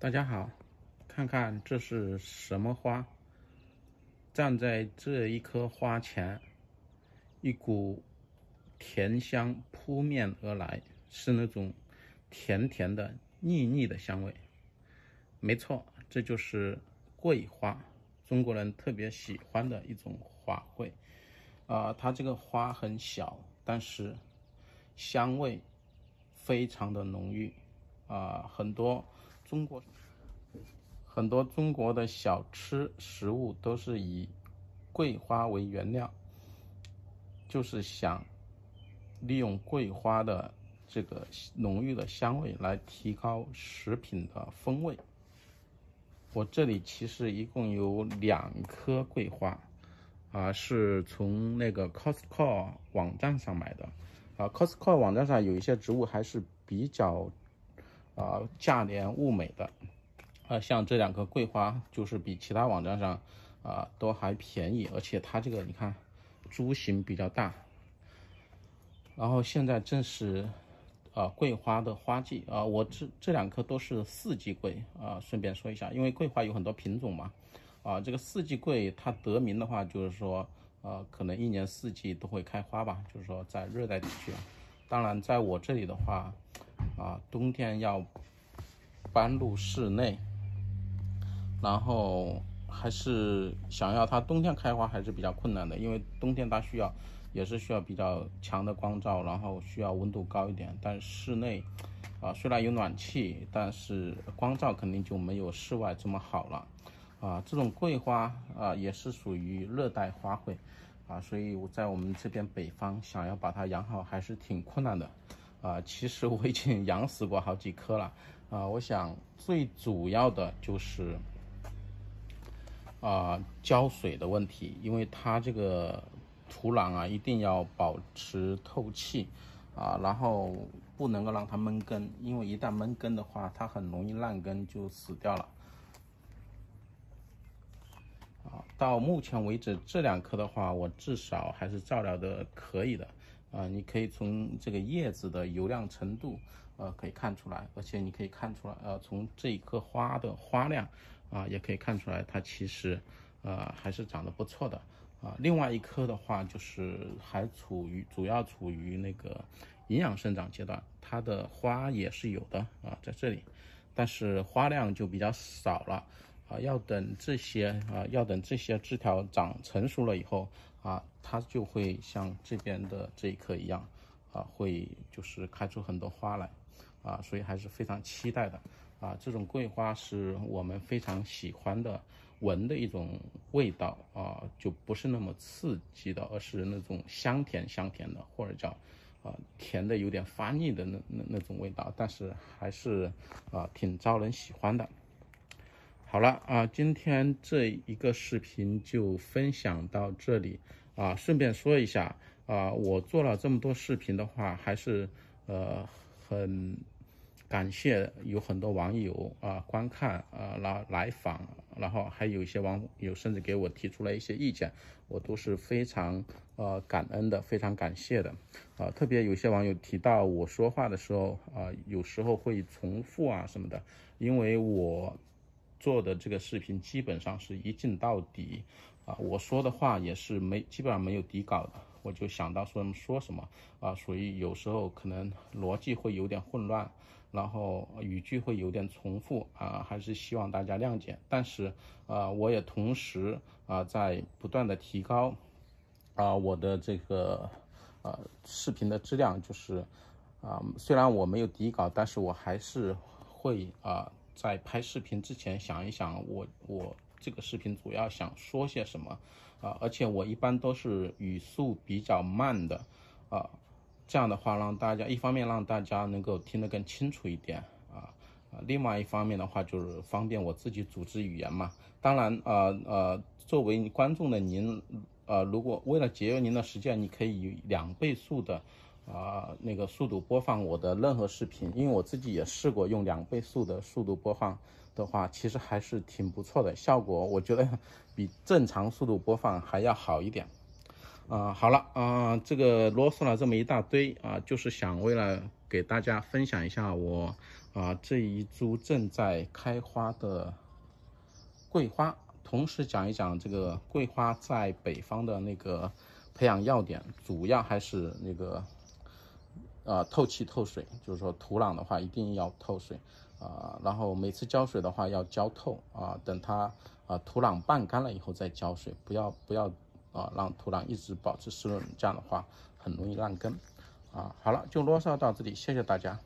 大家好，看看这是什么花？站在这一棵花前，一股甜香扑面而来，是那种甜甜的、腻腻的香味。没错，这就是桂花，中国人特别喜欢的一种花卉。啊，它这个花很小，但是香味非常的浓郁。啊，很多。中国很多中国的小吃食物都是以桂花为原料，就是想利用桂花的这个浓郁的香味来提高食品的风味。我这里其实一共有两颗桂花，啊，是从那个 Costco 网站上买的。啊，Costco 网站上有一些植物还是比较。啊，价廉物美的，呃，像这两棵桂花，就是比其他网站上啊都还便宜，而且它这个你看，株型比较大。然后现在正是啊桂花的花季啊，我这这两棵都是四季桂啊。顺便说一下，因为桂花有很多品种嘛，啊，这个四季桂它得名的话，就是说呃可能一年四季都会开花吧，就是说在热带地区啊。当然，在我这里的话，啊，冬天要搬入室内，然后还是想要它冬天开花还是比较困难的，因为冬天它需要也是需要比较强的光照，然后需要温度高一点。但室内啊，虽然有暖气，但是光照肯定就没有室外这么好了。啊，这种桂花啊，也是属于热带花卉。啊，所以我在我们这边北方想要把它养好还是挺困难的，啊，其实我已经养死过好几棵了，啊，我想最主要的就是，啊，浇水的问题，因为它这个土壤啊一定要保持透气，啊，然后不能够让它闷根，因为一旦闷根的话，它很容易烂根就死掉了。啊，到目前为止这两棵的话，我至少还是照料的可以的啊。你可以从这个叶子的油亮程度，呃，可以看出来，而且你可以看出来，呃，从这一颗花的花量，啊，也可以看出来，它其实，呃，还是长得不错的啊。另外一棵的话，就是还处于主要处于那个营养生长阶段，它的花也是有的啊，在这里，但是花量就比较少了。啊，要等这些啊，要等这些枝条长成熟了以后啊，它就会像这边的这一棵一样啊，会就是开出很多花来啊，所以还是非常期待的啊。这种桂花是我们非常喜欢的，闻的一种味道啊，就不是那么刺激的，而是那种香甜香甜的，或者叫啊甜的有点发腻的那那那种味道，但是还是啊挺招人喜欢的。好了啊，今天这一个视频就分享到这里啊。顺便说一下啊，我做了这么多视频的话，还是呃很感谢有很多网友啊观看啊来来访，然后还有一些网友甚至给我提出了一些意见，我都是非常呃感恩的，非常感谢的啊。特别有些网友提到我说话的时候啊，有时候会重复啊什么的，因为我。做的这个视频基本上是一镜到底啊，我说的话也是没基本上没有底稿的，我就想到说什么说什么啊，所以有时候可能逻辑会有点混乱，然后语句会有点重复啊，还是希望大家谅解。但是啊，我也同时啊在不断的提高啊我的这个呃视频的质量，就是啊虽然我没有底稿，但是我还是会啊。在拍视频之前想一想，我我这个视频主要想说些什么啊？而且我一般都是语速比较慢的啊，这样的话让大家一方面让大家能够听得更清楚一点啊，啊，另外一方面的话就是方便我自己组织语言嘛。当然啊呃，作为观众的您，呃，如果为了节约您的时间，你可以两倍速的。啊，那个速度播放我的任何视频，因为我自己也试过用两倍速的速度播放的话，其实还是挺不错的效果，我觉得比正常速度播放还要好一点。啊，好了啊，这个啰嗦了这么一大堆啊，就是想为了给大家分享一下我啊这一株正在开花的桂花，同时讲一讲这个桂花在北方的那个培养要点，主要还是那个。呃，透气透水，就是说土壤的话一定要透水，啊，然后每次浇水的话要浇透啊，等它啊土壤半干了以后再浇水，不要不要啊让土壤一直保持湿润，这样的话很容易烂根，啊，好了，就啰嗦到这里，谢谢大家。